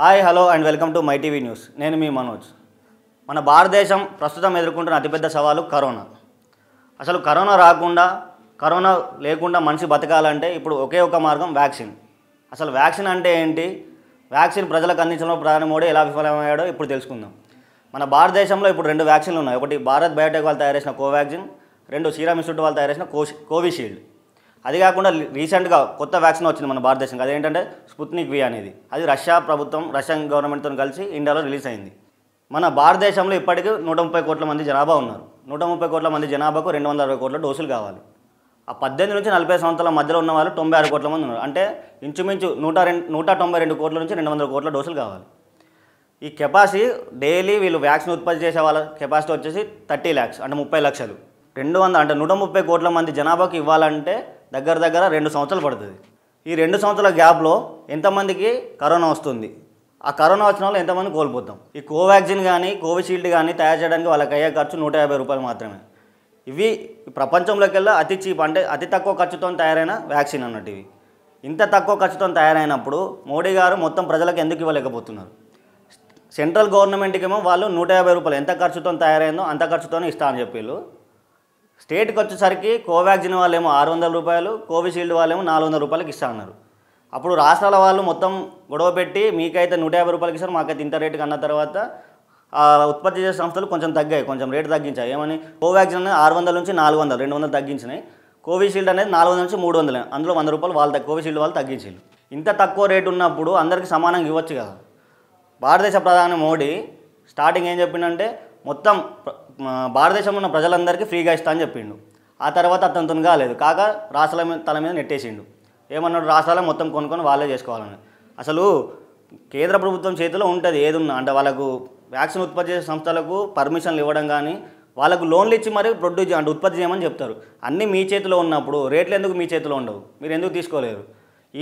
hi hello and welcome to my TV news నేను మీ మనోజ్ మన భారతదేశం ప్రస్తుతం ఎదుర్కొంటున్న అతిపెద్ద సవాలు కరోనా అసలు కరోనా రాకుండా కరోనా లేకుండా మనిషి బతకాలంటే ఇప్పుడు ఒకే ఒక మార్గం వ్యాక్సిన్ అసలు వ్యాక్సిన్ అంటే ఏంటి వ్యాక్సిన్ ప్రజలకు అందించడంలో ప్రధాని మోడీ ఎలా విఫలమయ్యాడో ఇప్పుడు తెలుసుకుందాం మన భారతదేశంలో ఇప్పుడు రెండు వ్యాక్సిన్లు ఉన్నాయి ఒకటి భారత్ బయోటెక్ వాళ్ళు తయారు చేసిన కోవాక్సిన్ రెండు సీరామ్ ఇన్స్టిట్యూట్ వాళ్ళు తయారు చేసిన కోవిషీల్డ్ అది కాకుండా రీసెంట్గా కొత్త వ్యాక్సిన్ వచ్చింది మన భారతదేశంకి అదేంటంటే స్పుత్నిక్ వి అనేది అది రష్యా ప్రభుత్వం రష్యన్ గవర్నమెంట్తో కలిసి ఇండియాలో రిలీజ్ అయింది మన భారతదేశంలో ఇప్పటికీ నూట ముప్పై కోట్ల మంది జనాభా ఉన్నారు నూట ముప్పై కోట్ల మంది జనాభాకు రెండు వందల అరవై కోట్ల డోసులు కావాలి ఆ పద్దెనిమిది నుంచి నలభై సంవత్సరాల మధ్యలో ఉన్న వాళ్ళు తొంభై ఆరు కోట్ల మంది ఉన్నారు అంటే ఇంచుమించు నూట రెండు నూట తొంభై రెండు కోట్ల నుంచి రెండు వందల కోట్ల డోసులు కావాలి ఈ కెపాసిటీ డైలీ వీళ్ళు వ్యాక్సిన్ ఉత్పత్తి చేసే వాళ్ళ కెపాసిటీ వచ్చేసి థర్టీ ల్యాక్స్ అంటే ముప్పై లక్షలు రెండు వందల అంటే నూట ముప్పై కోట్ల మంది జనాభాకు ఇవ్వాలంటే దగ్గర దగ్గర రెండు సంవత్సరాలు పడుతుంది ఈ రెండు సంవత్సరాల గ్యాప్లో ఎంతమందికి కరోనా వస్తుంది ఆ కరోనా వచ్చిన వాళ్ళు ఎంతమంది కోల్పోతాం ఈ కోవాక్సిన్ కానీ కోవిషీల్డ్ కానీ తయారు చేయడానికి వాళ్ళకి అయ్యే ఖర్చు నూట యాభై రూపాయలు మాత్రమే ఇవి ప్రపంచంలోకెల్లా అతి చీప్ అంటే అతి తక్కువ ఖర్చుతో తయారైన వ్యాక్సిన్ అన్నట్టు ఇవి ఇంత తక్కువ ఖర్చుతో తయారైనప్పుడు మోడీ గారు మొత్తం ప్రజలకు ఎందుకు ఇవ్వలేకపోతున్నారు సెంట్రల్ గవర్నమెంట్కేమో వాళ్ళు నూట యాభై రూపాయలు ఎంత ఖర్చుతో తయారైందో అంత ఖర్చుతోనే ఇస్తా అని చెప్పిళ్ళు స్టేట్కి వచ్చేసరికి కోవాక్సిన్ వాళ్ళు ఏమో ఆరు వందల రూపాయలు కోవిషీల్డ్ వాళ్ళేమో నాలుగు వందల రూపాయలకి ఇస్తా అన్నారు అప్పుడు రాష్ట్రాల వాళ్ళు మొత్తం గొడవ పెట్టి మీకైతే నూట యాభై రూపాయలకి ఇస్తారు మాకైతే ఇంత రేటుకి అన్న తర్వాత ఉత్పత్తి చేసే సంస్థలు కొంచెం తగ్గాయి కొంచెం రేటు తగ్గించాయి ఏమని కోవాక్సిన్ అనేది ఆరు వందల నుంచి నాలుగు వందలు రెండు వందలు తగ్గించినాయి కోవిషీల్డ్ అనేది నాలుగు వందల నుంచి మూడు వందలు అందులో వంద రూపాయలు వాళ్ళు కోవిషీల్డ్ వాళ్ళు తగ్గించారు ఇంత తక్కువ రేటు ఉన్నప్పుడు అందరికీ సమానంగా ఇవ్వచ్చు కదా భారతదేశ ప్రధాని మోడీ స్టార్టింగ్ ఏం చెప్పిందంటే మొత్తం భారతదేశంలో ఉన్న ప్రజలందరికీ ఫ్రీగా ఇస్తా అని చెప్పిండు ఆ తర్వాత అతను తను కాలేదు కాక రాష్ట్రాల మీద తల మీద నెట్టేసిండు ఏమన్నాడు రాష్ట్రాలు మొత్తం కొనుక్కొని వాళ్ళే చేసుకోవాలని అసలు కేంద్ర ప్రభుత్వం చేతిలో ఉంటుంది ఏదున్నా అంటే వాళ్ళకు వ్యాక్సిన్ ఉత్పత్తి చేసే సంస్థలకు పర్మిషన్లు ఇవ్వడం కానీ వాళ్ళకు లోన్లు ఇచ్చి మరి ప్రొడ్యూస్ అంటే ఉత్పత్తి చేయమని చెప్తారు అన్నీ మీ చేతిలో ఉన్నప్పుడు రేట్లు ఎందుకు మీ చేతిలో ఉండవు మీరు ఎందుకు తీసుకోలేరు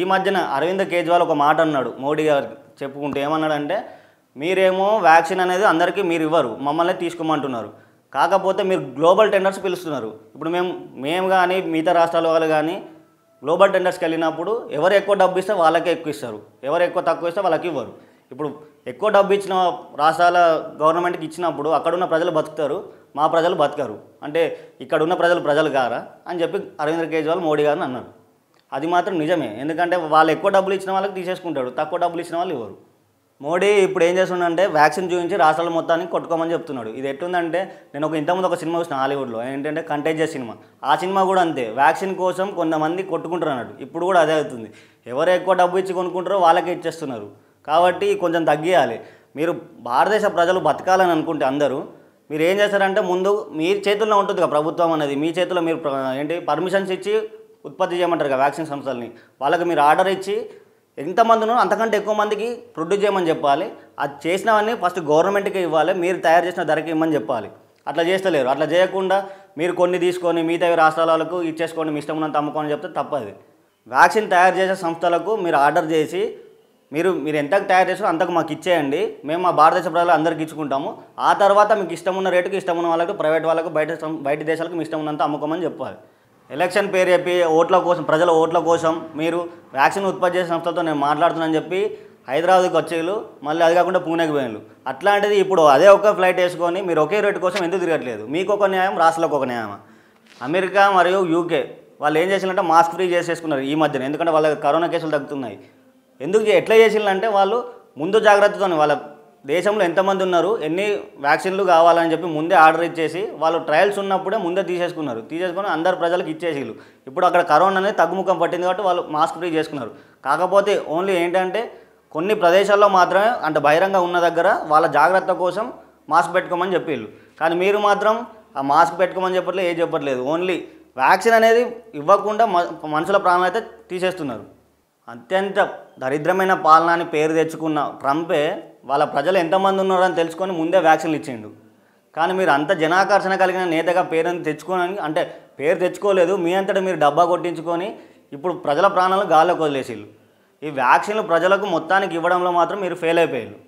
ఈ మధ్యన అరవింద్ కేజ్రీవాల్ ఒక మాట అన్నాడు మోడీ గారు చెప్పుకుంటూ ఏమన్నాడంటే మీరేమో వ్యాక్సిన్ అనేది అందరికీ మీరు ఇవ్వరు మమ్మల్ని తీసుకోమంటున్నారు కాకపోతే మీరు గ్లోబల్ టెండర్స్ పిలుస్తున్నారు ఇప్పుడు మేము మేము కానీ మిగతా రాష్ట్రాల వాళ్ళు కానీ గ్లోబల్ టెండర్స్కి వెళ్ళినప్పుడు ఎవరు ఎక్కువ డబ్బు ఇస్తే వాళ్ళకే ఎక్కువ ఇస్తారు ఎవరు ఎక్కువ తక్కువ ఇస్తే వాళ్ళకి ఇవ్వరు ఇప్పుడు ఎక్కువ డబ్బు ఇచ్చిన రాష్ట్రాల గవర్నమెంట్కి ఇచ్చినప్పుడు అక్కడున్న ప్రజలు బతుకుతారు మా ప్రజలు బతకరు అంటే ఇక్కడున్న ప్రజలు ప్రజలు కారా అని చెప్పి అరవింద్ కేజ్రీవాల్ మోడీ గారిని అన్నారు అది మాత్రం నిజమే ఎందుకంటే వాళ్ళు ఎక్కువ డబ్బులు ఇచ్చిన వాళ్ళకి తీసేసుకుంటాడు తక్కువ డబ్బులు ఇచ్చిన వాళ్ళు ఇవ్వరు మోడీ ఇప్పుడు ఏం చేస్తున్నాడు అంటే వ్యాక్సిన్ చూపించి రాష్ట్రాల మొత్తానికి కొట్టుకోమని చెప్తున్నాడు ఇది ఎట్టుందంటే నేను ఒక ఇంతకుముందు ఒక సినిమా చూసిన హాలీవుడ్లో ఏంటంటే కంటేజియస్ సినిమా ఆ సినిమా కూడా అంతే వ్యాక్సిన్ కోసం కొంతమంది కొట్టుకుంటారు అన్నట్టు ఇప్పుడు కూడా అదే అవుతుంది ఎవరు ఎక్కువ డబ్బు ఇచ్చి కొనుక్కుంటారో వాళ్ళకి ఇచ్చేస్తున్నారు కాబట్టి కొంచెం తగ్గియాలి మీరు భారతదేశ ప్రజలు బతకాలని అనుకుంటే అందరూ మీరు ఏం చేస్తారంటే ముందు మీ చేతుల్లో ఉంటుంది కదా ప్రభుత్వం అనేది మీ చేతిలో మీరు ఏంటి పర్మిషన్స్ ఇచ్చి ఉత్పత్తి చేయమంటారు కదా వ్యాక్సిన్ సంస్థల్ని వాళ్ళకి మీరు ఆర్డర్ ఇచ్చి ఎంతమంది అంతకంటే ఎక్కువ మందికి ప్రొడ్యూస్ చేయమని చెప్పాలి అది చేసినవన్నీ ఫస్ట్ గవర్నమెంట్కి ఇవ్వాలి మీరు తయారు చేసిన ధరకి ఇవ్వమని చెప్పాలి అట్లా చేస్తలేరు అట్లా చేయకుండా మీరు కొన్ని తీసుకొని మిగతా రాష్ట్రాలకు ఇచ్చేసుకోండి మీ ఇష్టం ఉన్నంత అమ్ముకోని చెప్తే తప్పదు వ్యాక్సిన్ తయారు చేసే సంస్థలకు మీరు ఆర్డర్ చేసి మీరు మీరు ఎంతకు తయారు చేసారో అంతకు మాకు ఇచ్చేయండి మేము మా భారతదేశ ప్రజలు అందరికి ఇచ్చుకుంటాము ఆ తర్వాత మీకు ఇష్టం ఉన్న రేటుకి ఇష్టం ఉన్న వాళ్ళకు ప్రైవేట్ వాళ్ళకు బయట బయట దేశాలకు మీ ఇష్టం ఉన్నంత అమ్ముకోమని చెప్పాలి ఎలక్షన్ పేరు చెప్పి ఓట్ల కోసం ప్రజల ఓట్ల కోసం మీరు వ్యాక్సిన్ ఉత్పత్తి చేసే సంస్థలతో నేను మాట్లాడుతున్నాను చెప్పి హైదరాబాద్కి వచ్చేళ్ళు మళ్ళీ అది కాకుండా పూణేకి పోయినలు అట్లాంటిది ఇప్పుడు అదే ఒక ఫ్లైట్ వేసుకొని మీరు ఒకే రేటు కోసం ఎందుకు తిరగట్లేదు మీకు ఒక న్యాయం రాష్ట్రాలకు ఒక న్యాయం అమెరికా మరియు యూకే వాళ్ళు ఏం చేసిందంటే మాస్క్ ఫ్రీ చేసేసుకున్నారు ఈ మధ్యన ఎందుకంటే వాళ్ళ కరోనా కేసులు తగ్గుతున్నాయి ఎందుకు ఎట్లా చేసిందంటే వాళ్ళు ముందు జాగ్రత్తతో వాళ్ళ దేశంలో ఎంతమంది ఉన్నారు ఎన్ని వ్యాక్సిన్లు కావాలని చెప్పి ముందే ఆర్డర్ ఇచ్చేసి వాళ్ళు ట్రయల్స్ ఉన్నప్పుడే ముందే తీసేసుకున్నారు తీసేసుకొని అందరు ప్రజలకు ఇచ్చేసిళ్ళు ఇప్పుడు అక్కడ కరోనా అనేది తగ్గుముఖం పట్టింది కాబట్టి వాళ్ళు మాస్క్ ఫ్రీ చేసుకున్నారు కాకపోతే ఓన్లీ ఏంటంటే కొన్ని ప్రదేశాల్లో మాత్రమే అంటే బహిరంగ ఉన్న దగ్గర వాళ్ళ జాగ్రత్త కోసం మాస్క్ పెట్టుకోమని చెప్పేళ్ళు కానీ మీరు మాత్రం ఆ మాస్క్ పెట్టుకోమని చెప్పట్లేదు ఏం చెప్పట్లేదు ఓన్లీ వ్యాక్సిన్ అనేది ఇవ్వకుండా మనుషుల ప్రాణం అయితే తీసేస్తున్నారు అత్యంత దరిద్రమైన పాలన అని పేరు తెచ్చుకున్న ట్రంపే వాళ్ళ ప్రజలు ఎంతమంది ఉన్నారని తెలుసుకొని ముందే వ్యాక్సిన్లు ఇచ్చిండు కానీ మీరు అంత జనాకర్షణ కలిగిన నేతగా అని తెచ్చుకోనని అంటే పేరు తెచ్చుకోలేదు మీ అంతటా మీరు డబ్బా కొట్టించుకొని ఇప్పుడు ప్రజల ప్రాణాలు గాల్లోకి వదిలేసిళ్ళు ఈ వ్యాక్సిన్లు ప్రజలకు మొత్తానికి ఇవ్వడంలో మాత్రం మీరు ఫెయిల్ అయిపోయారు